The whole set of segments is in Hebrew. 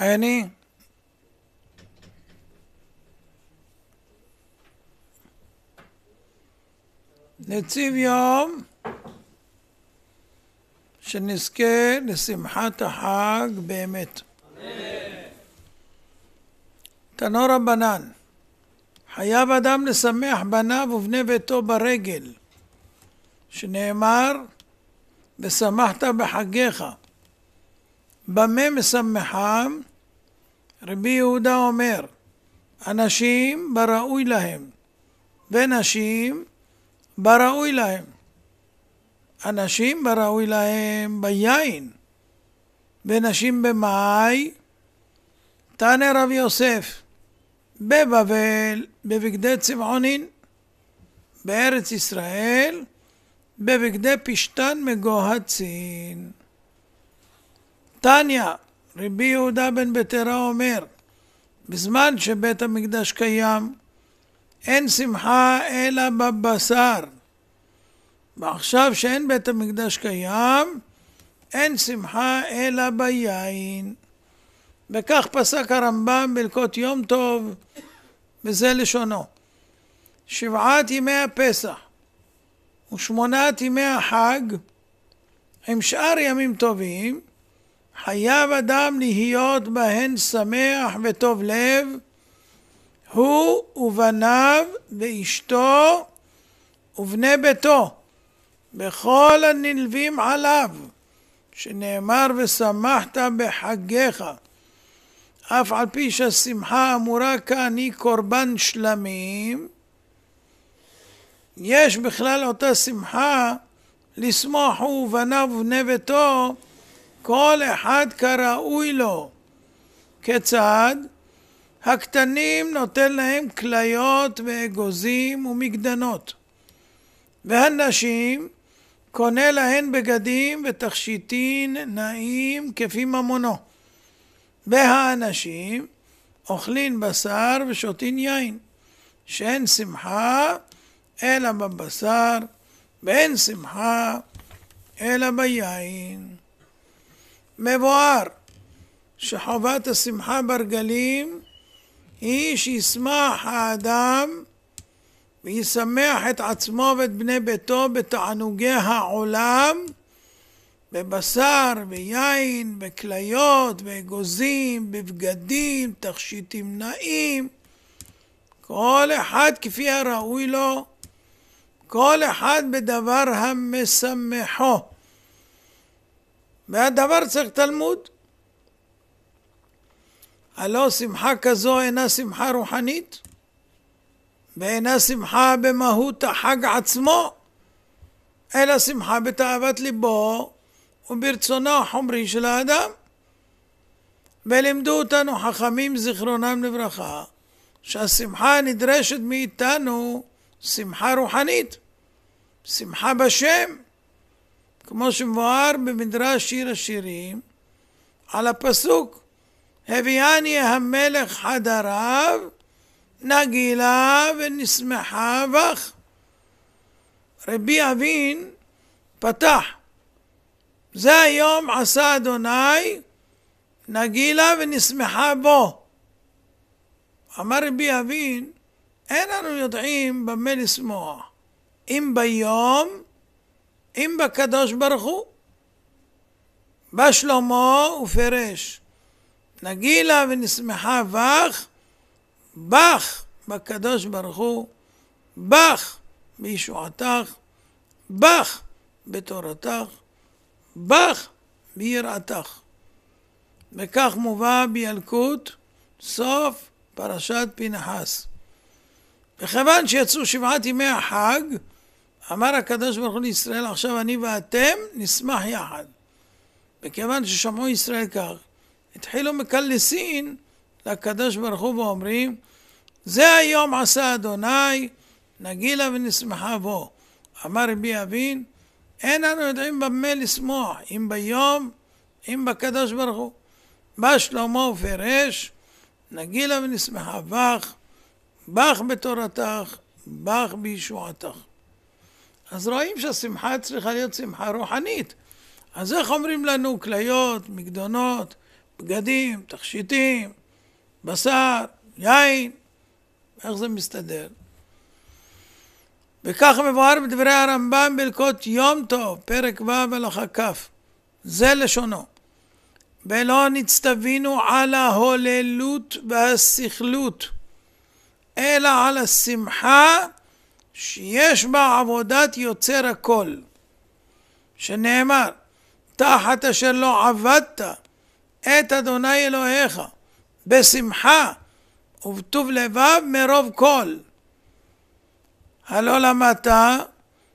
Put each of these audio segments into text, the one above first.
אני נציב יום שנזכה לשמחת החג באמת. תנו רבנן, חייב אדם לשמח בניו ובני ביתו ברגל, שנאמר, ושמחת בחגיך. במה משמחם? רבי יהודה אומר, אנשים בראוי להם, ונשים בראוי להם. אנשים בראוי להם ביין, ונשים במאי. תענה רב יוסף, בבבל, בבגדי צבעונין, בארץ ישראל, בבגדי פשתן מגוהצין. תניא, רבי יהודה בן בטרה אומר, בזמן שבית המקדש קיים, אין שמחה אלא בבשר. ועכשיו שאין בית המקדש קיים, אין שמחה אלא ביין. וכך פסק הרמב"ם בלקות יום טוב, וזה לשונו. שבעת ימי הפסח ושמונת ימי החג, עם שאר ימים טובים, חייב אדם להיות בהן שמח וטוב לב, הוא ובניו ואשתו ובני ביתו, בכל הנלווים עליו, שנאמר ושמחת בחגיך. אף על פי שהשמחה אמורה כאן היא קורבן שלמים, יש בכלל אותה שמחה לשמוח הוא ובניו ובני ביתו כל אחד כראוי לו. כיצד? הקטנים נותן להם כליות ואגוזים ומגדנות. והנשים קונה להן בגדים ותכשיטין נעים כפי ממונו. והאנשים אוכלין בשר ושותין יין, שאין שמחה אלא בבשר, ואין שמחה אלא ביין. מבואר שחובת השמחה ברגלים היא שישמח האדם וישמח את עצמו ואת בני ביתו בתענוגי העולם בבשר, ביין, בכליות, באגוזים, בבגדים, תכשיטים נעים, כל אחד כפי הראוי לו, כל אחד בדבר המשמחו. והדבר צריך תלמוד. הלא שמחה כזו אינה שמחה רוחנית, ואינה שמחה במהות החג עצמו, אלא שמחה בתאוות ליבו וברצונו החומרי של האדם. ולימדו אותנו חכמים זיכרונם לברכה, שהשמחה הנדרשת מאיתנו שמחה רוחנית, שמחה בשם, כמו שמואר במדרש שיר השירים, על הפסוק הביאני המלך חדריו, נגילה ונשמחה בך. רבי אבין פתח, זה היום עשה אדוני, נגילה ונשמחה בו. אמר רבי אבין, אין אנו יודעים במה לשמוח, אם ביום אם בקדוש ברוך הוא. בא שלמה ופרש, נגילה ונשמחה בך, בך בקדוש ברוך הוא, בך בישועתך, בך בתורתך, בך ביראתך. וכך מובא בילקוט סוף פרשת פנחס. וכיוון שיצאו שבעת ימי החג, אמר הקדוש ברוך הוא לישראל, עכשיו אני ואתם נשמח יחד. וכיוון ששמעו ישראל כך, התחילו מקלסין לקדוש ברוך הוא ואומרים, זה היום עשה אדוני, נגילה ונשמחה בו. אמר רבי אבין, אין אנו יודעים במה לשמוח, אם ביום, אם בקדוש ברוך הוא. בא שלמה ופרש, נגילה ונשמחה בך, בך בתורתך, בך בישועתך. אז רואים שהשמחה צריכה להיות שמחה רוחנית. אז איך אומרים לנו כליות, מגדונות, בגדים, תכשיטים, בשר, יין? איך זה מסתדר? וכך מבואר בדברי הרמב"ם בלקוט יום טוב, פרק ו' הלכה כ', זה לשונו. ולא נצטווינו על ההוללות והסכלות, אלא על השמחה שיש בה עבודת יוצר הכל, שנאמר, תחת אשר לא עבדת את אדוני אלוהיך בשמחה ובטוב לבב מרוב כל. הלא למדת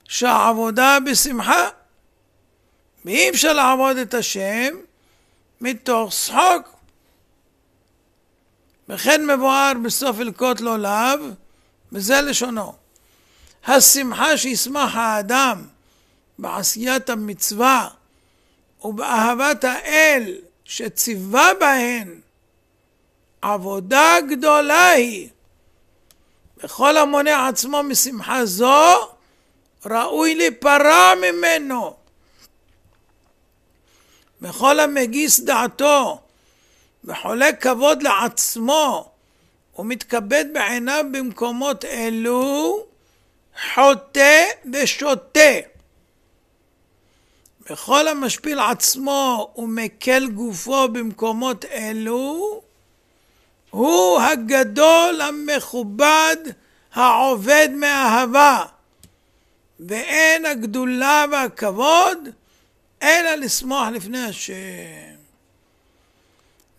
שהעבודה בשמחה, ואי אפשר לעבוד את השם מתוך שחוק. וכן מבואר בסוף אלקוט לא לאו, וזה לשונו. השמחה שישמח האדם בעשיית המצווה ובאהבת האל שציווה בהן, עבודה גדולה היא. וכל המונע עצמו משמחה זו, ראוי להיפרע ממנו. וכל המגיס דעתו וחולק כבוד לעצמו ומתכבד בעיניו במקומות אלו, חוטא ושותה. וכל המשפיל עצמו ומקל גופו במקומות אלו, הוא הגדול המכובד העובד מאהבה, ואין הגדולה והכבוד אלא לשמוח לפני השם.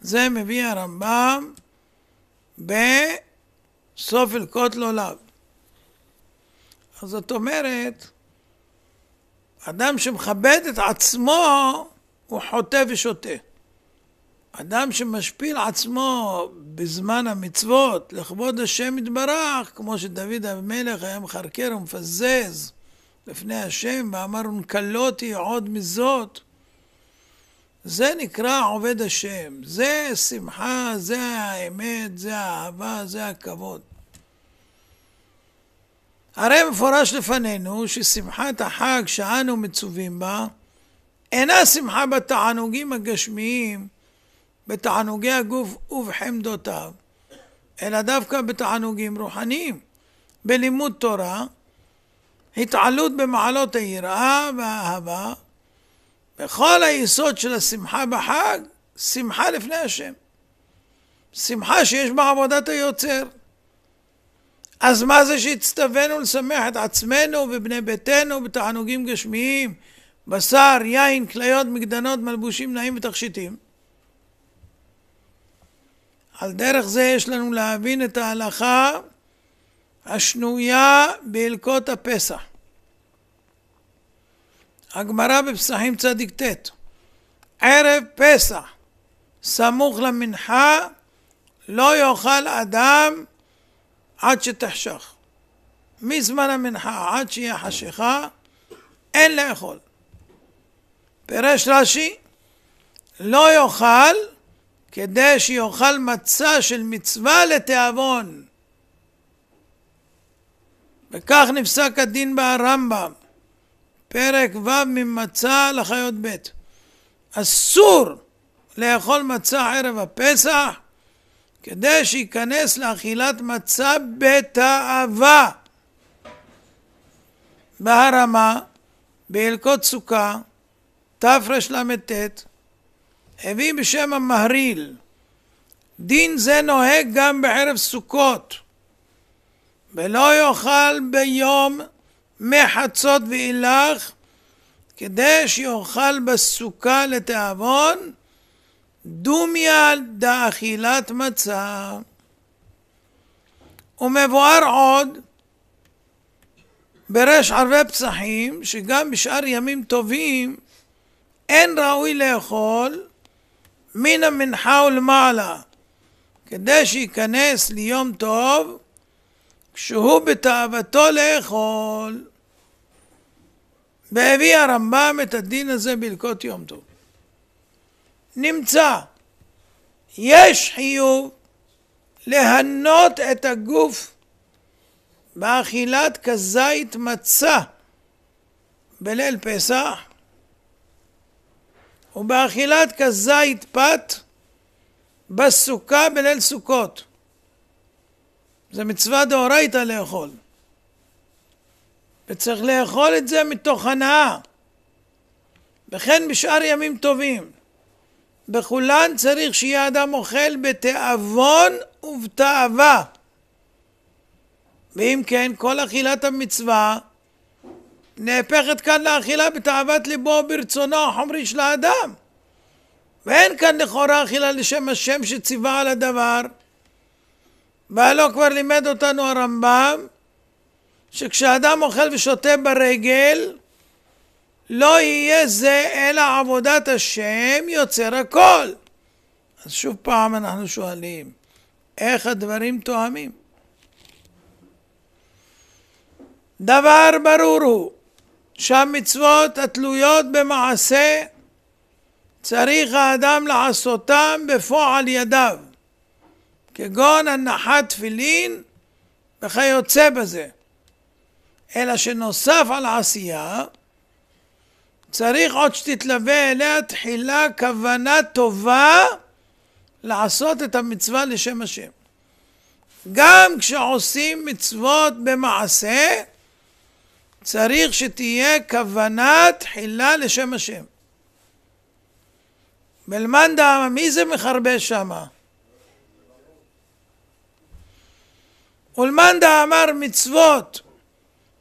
זה מביא הרמב"ם בסוף אלקוט לולב. אז זאת אומרת, אדם שמכבד את עצמו, הוא חוטא ושותה. אדם שמשפיל עצמו בזמן המצוות לכבוד השם יתברך, כמו שדוד המלך היה מחרקר ומפזז לפני השם ואמר ונקלותי עוד מזאת, זה נקרא עובד השם, זה שמחה, זה האמת, זה האהבה, זה הכבוד. הרי מפורש לפנינו ששמחת החג שאנו מצווים בה אינה שמחה בתענוגים הגשמיים, בתענוגי הגוף ובחמדותיו, אלא דווקא בתענוגים רוחניים, בלימוד תורה, התעלות במעלות היראה והאהבה, בכל היסוד של השמחה בחג, שמחה לפני השם. שמחה שיש בה עבודת היוצר. אז מה זה שהצטווינו לשמח את עצמנו ובני ביתנו בתענוגים גשמיים, בשר, יין, כליות, מגדנות, מלבושים נעים ותכשיטים? על דרך זה יש לנו להבין את ההלכה השנויה בהלקות הפסח. הגמרא בפסחים ט', ערב פסח סמוך למנחה לא יאכל אדם עד שתחשך. מזמן המנחה עד שיהיה חשיכה, אין לאכול. פירש רש"י, לא יאכל כדי שיאכל מצה של מצווה לתיאבון. וכך נפסק הדין ברמב"ם, פרק ו' ממצה לחיות ב'. אסור לאכול מצה ערב הפסח כדי שייכנס לאכילת מצה בתאווה. בהרמה, בהלקות סוכה, תרל"ט, הביא בשם המהריל. דין זה נוהג גם בערב סוכות, ולא יאכל ביום מחצות ואילך, כדי שיאכל בסוכה לתיאבון, דומיה דאכילת מצה. ומבואר עוד ברש ערבי פסחים, שגם בשאר ימים טובים אין ראוי לאכול מן המנחה ולמעלה, כדי שייכנס ליום טוב כשהוא בתאוותו לאכול. והביא הרמב"ם את הדין הזה בהלכות יום טוב. נמצא. יש חיוב להנות את הגוף באכילת כזית מצה בליל פסח ובאכילת כזית פת בסוכה בליל סוכות. זה מצווה דאורייתא לאכול. וצריך לאכול את זה מתוך הנאה. וכן בשאר ימים טובים. בכולן צריך שיהיה אדם אוכל בתיאבון ובתאווה. ואם כן, כל אכילת המצווה נהפכת כאן לאכילה בתאוות ליבו וברצונו החומרי של האדם. ואין כאן לכאורה אכילה לשם השם שציווה על הדבר. והלא כבר לימד אותנו הרמב"ם שכשאדם אוכל ושותה ברגל, לא יהיה זה אלא עבודת השם יוצר הכל. אז שוב פעם אנחנו שואלים, איך הדברים תואמים? דבר ברור הוא שהמצוות התלויות במעשה צריך האדם לעשותם בפועל ידיו, כגון הנחת תפילין וכיוצא בזה. אלא שנוסף על עשייה צריך עוד שתתלווה אליה תחילה כוונה טובה לעשות את המצווה לשם השם. גם כשעושים מצוות במעשה, צריך שתהיה כוונה תחילה לשם השם. בלמאן מי זה מחרבש שמה? ולמאן אמר מצוות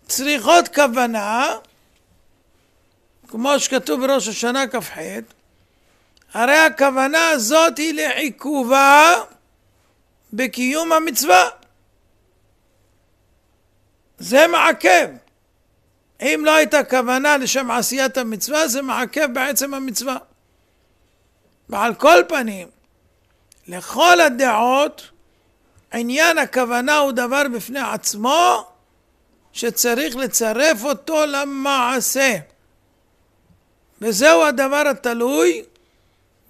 צריכות כוונה, כמו שכתוב בראש השנה כ"ח, הרי הכוונה הזאת היא לעיכובה בקיום המצווה. זה מעכב. אם לא הייתה כוונה לשם עשיית המצווה, זה מעכב בעצם המצווה. ועל כל פנים, לכל הדעות, עניין הכוונה הוא דבר בפני עצמו, שצריך לצרף אותו למעשה. וזהו הדבר התלוי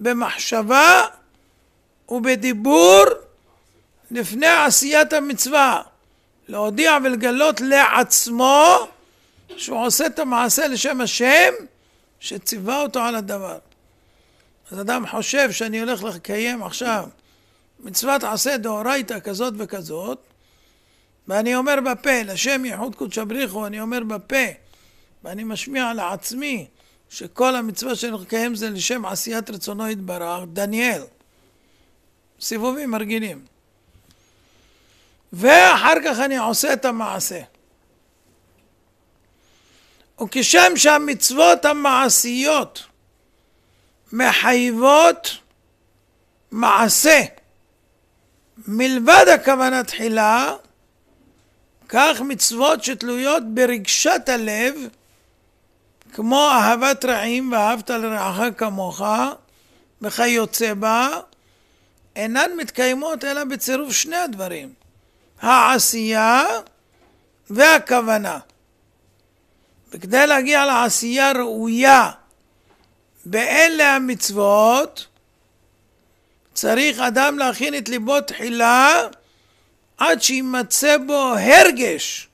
במחשבה ובדיבור לפני עשיית המצווה. להודיע ולגלות לעצמו שהוא עושה את המעשה לשם השם שציווה אותו על הדבר. אז אדם חושב שאני הולך לקיים עכשיו מצוות עשה דאורייתא כזאת וכזאת ואני אומר בפה, לשם ייחוד קודשא בריחו, אני אומר בפה ואני משמיע לעצמי שכל המצווה שנקיים זה לשם עשיית רצונו יתברך, דניאל. סיבובים מרגילים. ואחר כך אני עושה את המעשה. וכשם שהמצוות המעשיות מחייבות מעשה מלבד הכוונה תחילה, כך מצוות שתלויות ברגשת הלב כמו אהבת רעים ואהבת לרעך כמוך וכיוצא בה, אינן מתקיימות אלא בצירוף שני הדברים, העשייה והכוונה. וכדי להגיע לעשייה ראויה באלה המצוות, צריך אדם להכין את ליבו תחילה עד שימצא בו הרגש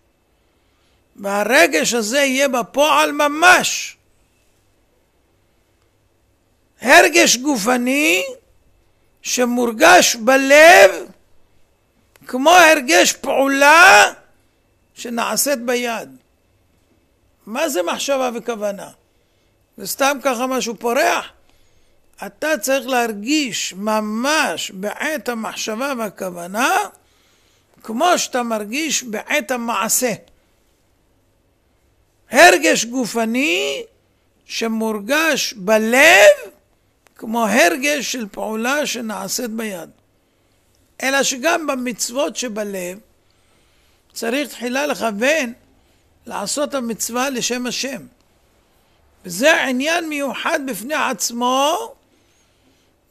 והרגש הזה יהיה בפועל ממש. הרגש גופני שמורגש בלב כמו הרגש פעולה שנעשית ביד. מה זה מחשבה וכוונה? זה סתם ככה משהו פורח? אתה צריך להרגיש ממש בעת המחשבה והכוונה כמו שאתה מרגיש בעת המעשה. הרגש גופני שמורגש בלב כמו הרגש של פעולה שנעשית ביד. אלא שגם במצוות שבלב צריך תחילה לכוון לעשות המצווה לשם השם. וזה עניין מיוחד בפני עצמו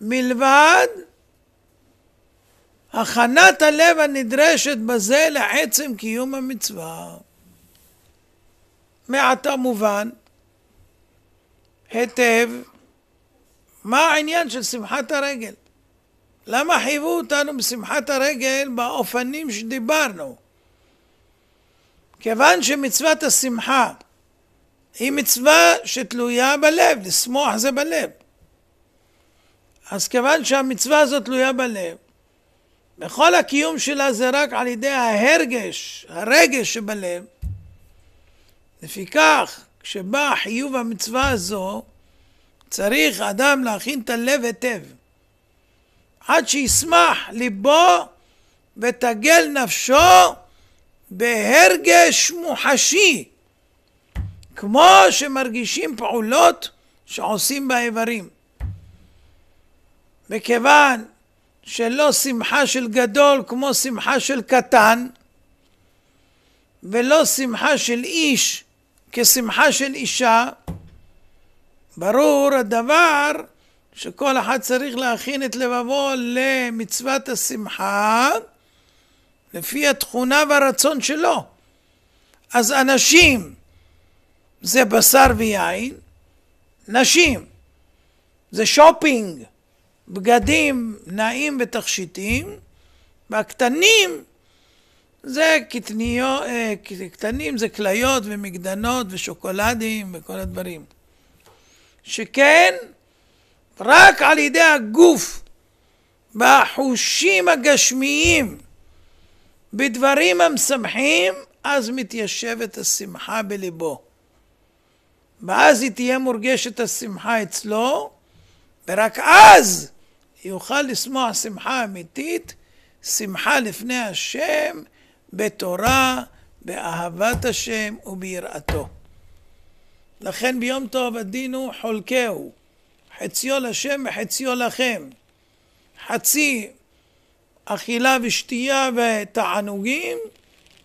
מלבד הכנת הלב הנדרשת בזה לעצם קיום המצווה. מעתה מובן היטב מה העניין של שמחת הרגל. למה חייבו אותנו בשמחת הרגל באופנים שדיברנו? כיוון שמצוות השמחה היא מצווה שתלויה בלב, לשמוח זה בלב. אז כיוון שהמצווה הזאת תלויה בלב, וכל הקיום שלה זה רק על ידי ההרגש, הרגש שבלב, לפיכך, כשבא חיוב המצווה הזו, צריך אדם להכין את הלב היטב, עד שישמח ליבו ותגל נפשו בהרגש מוחשי, כמו שמרגישים פעולות שעושים באיברים. מכיוון שלא שמחה של גדול כמו שמחה של קטן, ולא שמחה של איש כשמחה של אישה, ברור הדבר שכל אחד צריך להכין את לבבו למצוות השמחה לפי התכונה והרצון שלו. אז אנשים זה בשר ויין, נשים זה שופינג, בגדים נעים ותכשיטים, והקטנים זה קטניות, אה, קטנים זה כליות ומגדנות ושוקולדים וכל הדברים. שכן רק על ידי הגוף, בחושים הגשמיים, בדברים המשמחים, אז מתיישבת השמחה בליבו. ואז היא תהיה מורגשת השמחה אצלו, ורק אז יוכל לשמוח שמחה אמיתית, שמחה לפני השם, בתורה, באהבת השם וביראתו. לכן ביום טוב הדין הוא חולקהו, חציו לשם וחציו לכם. חצי אכילה ושתייה ותענוגים,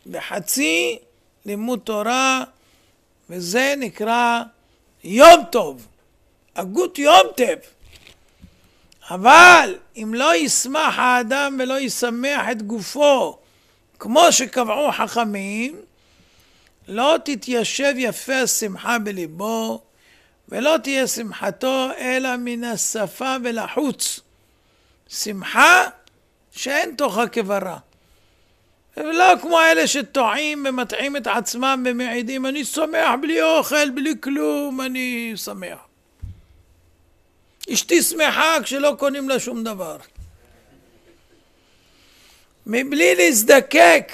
וחצי לימוד תורה, וזה נקרא יום טוב, הגות יום טב. אבל אם לא ישמח האדם ולא ישמח את גופו כמו שקבעו חכמים, לא תתיישב יפה השמחה בליבו, ולא תהיה שמחתו אלא מן השפה ולחוץ. שמחה שאין תוכה כברה. ולא כמו אלה שטועים ומטעים את עצמם ומעידים, אני שמח בלי אוכל, בלי כלום, אני שמח. אשתי שמחה כשלא קונים לה שום דבר. מבלי להזדקק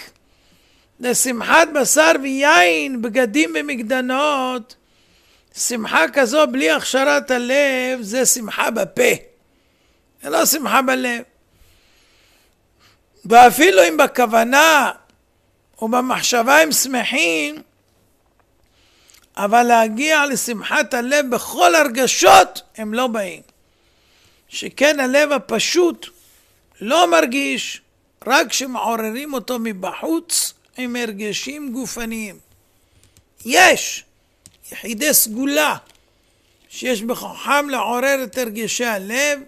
לשמחת בשר ויין, בגדים ומגדנות, שמחה כזו בלי הכשרת הלב זה שמחה בפה, זה לא שמחה בלב. ואפילו אם בכוונה ובמחשבה הם שמחים, אבל להגיע לשמחת הלב בכל הרגשות הם לא באים. שכן הלב הפשוט לא מרגיש רק כשמעוררים אותו מבחוץ עם הרגשים גופניים. יש יחידי סגולה שיש בכוחם לעורר את הרגשי הלב,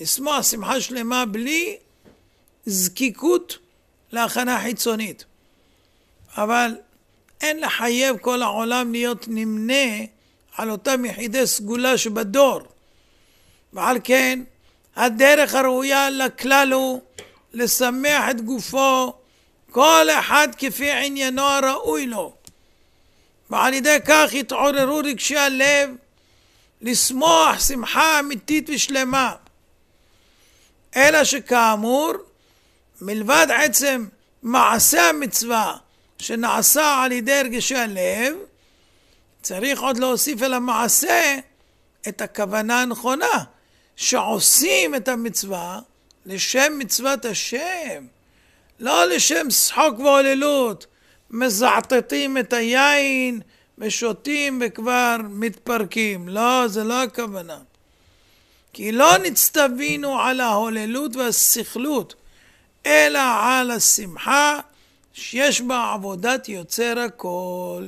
לשמוע שמחה שלמה בלי זקיקות להכנה חיצונית. אבל אין לחייב כל העולם להיות נמנה על אותם יחידי סגולה שבדור. ועל כן, הדרך הראויה לכלל הוא לשמח את גופו, כל אחד כפי עניינו הראוי לו. ועל ידי כך יתעוררו רגשי הלב לשמוח שמחה אמיתית ושלמה. אלא שכאמור, מלבד עצם מעשה המצווה שנעשה על ידי רגשי הלב, צריך עוד להוסיף אל המעשה את הכוונה הנכונה, שעושים את המצווה לשם מצוות השם, לא לשם שחוק והוללות. מזעתתים את היין, ושותים וכבר מתפרקים. לא, זה לא הכוונה. כי לא נצטווינו על ההוללות והסכלות, אלא על השמחה שיש בה עבודת יוצר הכל.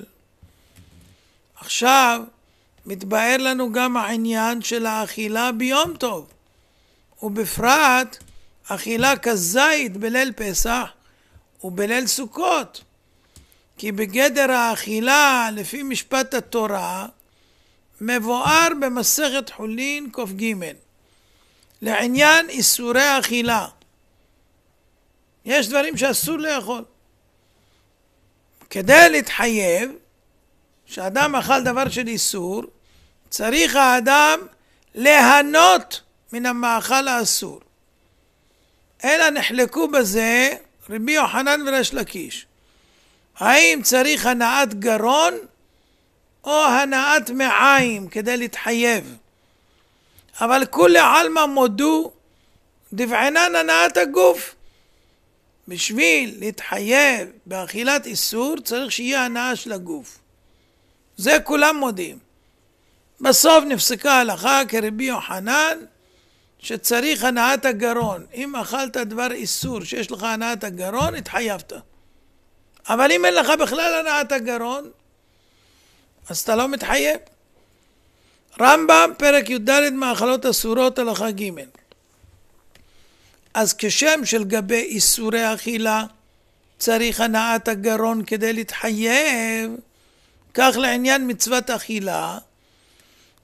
עכשיו, מתבאר לנו גם העניין של האכילה ביום טוב. ובפרט אכילה כזית בליל פסח ובליל סוכות. כי בגדר האכילה, לפי משפט התורה, מבואר במסכת חולין כ"ג, לעניין איסורי אכילה. יש דברים שאסור לאכול. כדי להתחייב שאדם אכל דבר של איסור, צריך האדם ליהנות מן המאכל האסור. אלא נחלקו בזה רבי יוחנן וריש לקיש. האם צריך הנעת גרון או הנעת מעיים כדי להתחייב? אבל כולי עלמא מודו דבענן הנעת הגוף. בשביל להתחייב באכילת איסור צריך שיהיה הנעה של הגוף. זה כולם מודים. בסוף נפסקה ההלכה כרבי יוחנן שצריך הנעת הגרון. אם אכלת דבר איסור שיש לך הנעת הגרון, התחייבת. אבל אם אין לך בכלל הנעת הגרון, אז אתה לא מתחייב. רמב"ם, פרק י"ד מאכלות אסורות הלכה ג' אז כשם שלגבי איסורי אכילה צריך הנעת הגרון כדי להתחייב, כך לעניין מצוות אכילה,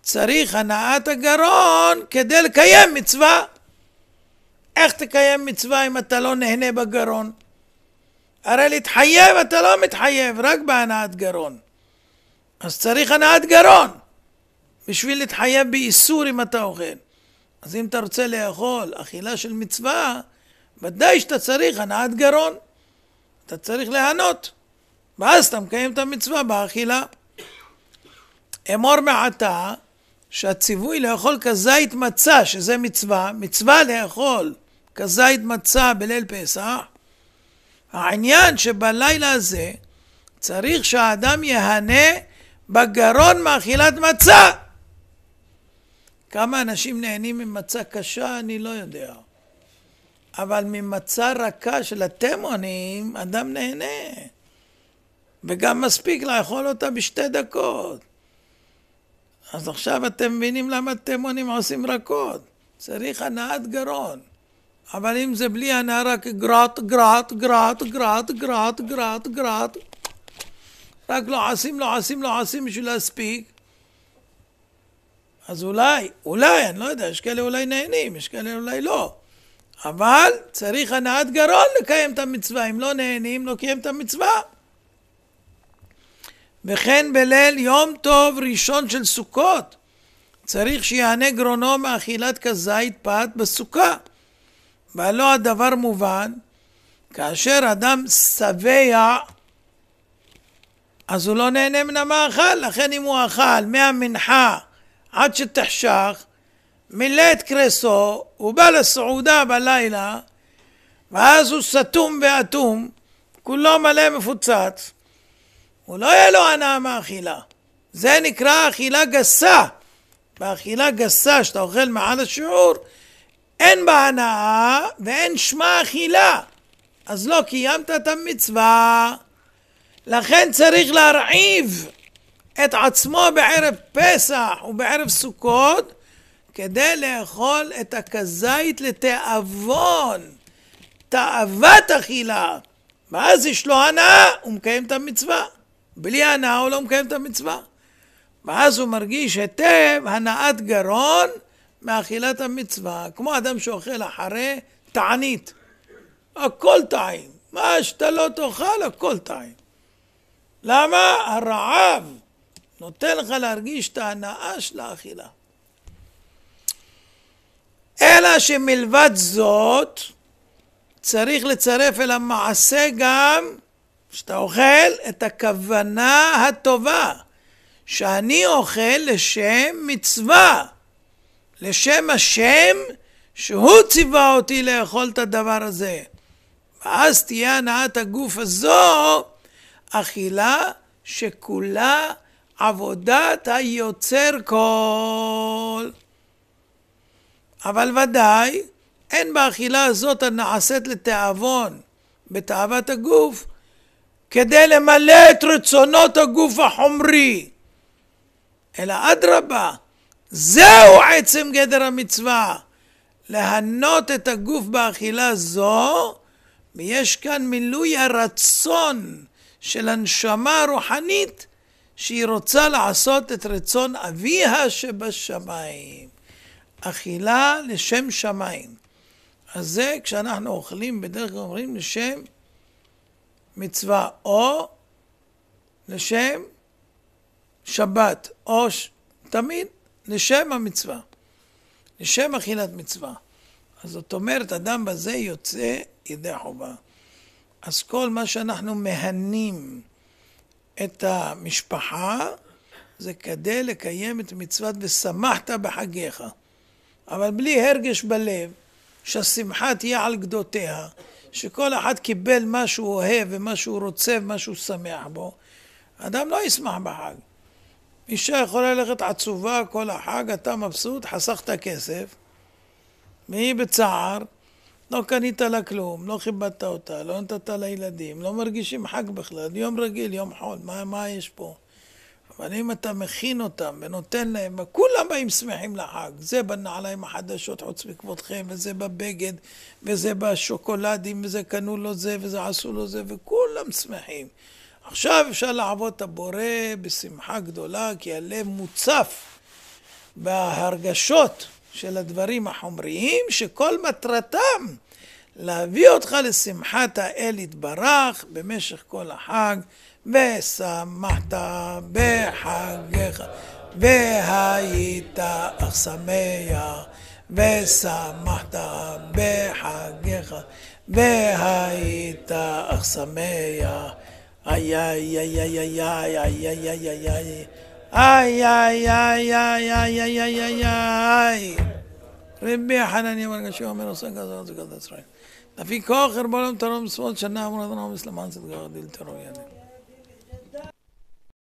צריך הנעת הגרון כדי לקיים מצווה. איך תקיים מצווה אם אתה לא נהנה בגרון? הרי להתחייב אתה לא מתחייב, רק בהנעת גרון. אז צריך הנעת גרון בשביל להתחייב באיסור אם אתה אוכל. אז אם אתה רוצה לאכול אכילה של מצווה, ודאי שאתה צריך הנעת גרון. אתה צריך להנות, ואז אתה מקיים את המצווה באכילה. אמור מעתה שהציווי לאכול כזית מצה, שזה מצווה, מצווה לאכול כזית מצה בליל פסח, העניין שבלילה הזה צריך שהאדם יהנה בגרון מאכילת מצה. כמה אנשים נהנים ממצה קשה אני לא יודע, אבל ממצה רכה של התימונים אדם נהנה, וגם מספיק לאכול אותה בשתי דקות. אז עכשיו אתם מבינים למה תימונים עושים רכות. צריך הנעת גרון. אבל אם זה בלי הנעה, רק גראט, גראט, גראט, גראט, גראט, גראט, גראט, רק לא עשים, לא עשים, לא עשים בשביל להספיק. אז אולי, אולי, אני לא יודע, יש כאלה אולי נהנים, יש כאלה אולי לא. אבל צריך הנעת גרון לקיים את המצווה. אם לא נהנים, לא קיים את המצווה. וכן בליל יום טוב ראשון של סוכות. צריך שיענה גרונו מאכילת כזית פת בסוכה. והלא הדבר מובן, כאשר אדם שבע, אז הוא לא נהנה מן המאכל, לכן אם הוא אכל מהמנחה עד שתחשך, מילא את קרסו, הוא בא לסעודה בלילה, ואז הוא סתום ואטום, כולו מלא מפוצץ. הוא לא יהיה לו הנאה מאכילה. זה נקרא אכילה גסה. באכילה גסה, שאתה אוכל מעל השיעור, אין בה הנאה ואין שמה אכילה. אז לא קיימת את המצווה. לכן צריך להרעיב את עצמו בערב פסח ובערב סוכות כדי לאכול את הכזית לתיאבון, תאוות אכילה, ואז יש לו הנאה, הוא מקיים את המצווה. בלי הנאה הוא לא מקיים את המצווה. ואז הוא מרגיש היטב הנאת גרון מאכילת המצווה, כמו אדם שאוכל אחרי תענית. הכל טעים, מה שאתה לא תאכל הכל טעים. למה? הרעב נותן לך להרגיש את ההנאה של האכילה. אלא שמלבד זאת צריך לצרף אל המעשה גם שאתה אוכל את הכוונה הטובה, שאני אוכל לשם מצווה, לשם השם שהוא ציווה אותי לאכול את הדבר הזה. ואז תהיה הנעת הגוף הזו אכילה שכולה עבודת היוצר כל. אבל ודאי, אין באכילה הזאת הנעשית לתיאבון, בתאוות הגוף, כדי למלא את רצונות הגוף החומרי, אלא אדרבה, זהו עצם גדר המצווה, להנות את הגוף באכילה זו, ויש כאן מילוי הרצון של הנשמה הרוחנית שהיא רוצה לעשות את רצון אביה שבשמיים. אכילה לשם שמיים. אז זה כשאנחנו אוכלים בדרך כלל אומרים לשם מצווה או לשם שבת, או ש... תמיד לשם המצווה, לשם אכילת מצווה. אז זאת אומרת, אדם בזה יוצא ידי חובה. אז כל מה שאנחנו מהנים את המשפחה, זה כדי לקיים את מצוות ושמחת בחגיך. אבל בלי הרגש בלב, שהשמחה תהיה על גדותיה, שכל אחד קיבל מה שהוא אוהב ומה שהוא רוצה ומה שהוא שמח בו, אדם לא ישמח בחג. אישה יכולה ללכת עצובה כל החג, אתה מבסוט, חסכת כסף, והיא בצער, לא קנית לה כלום, לא כיבדת אותה, לא נתת לילדים, לא מרגישים חג בכלל, יום רגיל, יום חול, מה, מה יש פה? אבל אם אתה מכין אותם ונותן להם, כולם באים שמחים לחג. זה בנעליים החדשות חוץ מכבודכם, וזה בבגד, וזה בשוקולדים, וזה קנו לו זה, וזה עשו לו זה, וכולם שמחים. עכשיו אפשר לעבוד את הבורא בשמחה גדולה, כי הלב מוצף בהרגשות של הדברים החומריים, שכל מטרתם להביא אותך לשמחת האל יתברך במשך כל החג. ושמחת בחגיך, והיית אך שמח, ושמחת בחגיך, והיית אך שמח. איי איי איי איי איי איי איי איי איי איי איי איי איי איי איי איי איי איי רבי חנני מרגשי אומר עושה כזאת וכזה ישראל. לפי כוח ארבע לא תרום שנה אמרת לנו מסלמן סדגר דיל תרום ידי.